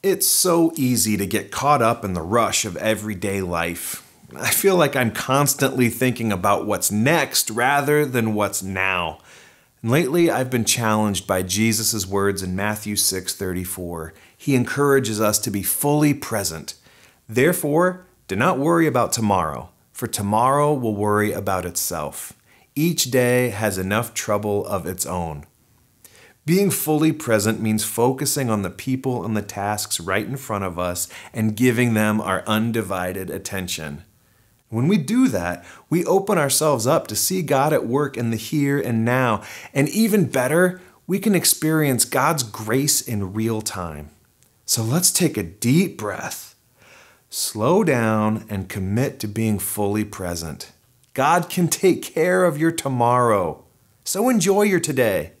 It's so easy to get caught up in the rush of everyday life. I feel like I'm constantly thinking about what's next rather than what's now. And lately, I've been challenged by Jesus' words in Matthew 6:34. He encourages us to be fully present. Therefore, do not worry about tomorrow, for tomorrow will worry about itself. Each day has enough trouble of its own. Being fully present means focusing on the people and the tasks right in front of us and giving them our undivided attention. When we do that, we open ourselves up to see God at work in the here and now. And even better, we can experience God's grace in real time. So let's take a deep breath, slow down, and commit to being fully present. God can take care of your tomorrow. So enjoy your today.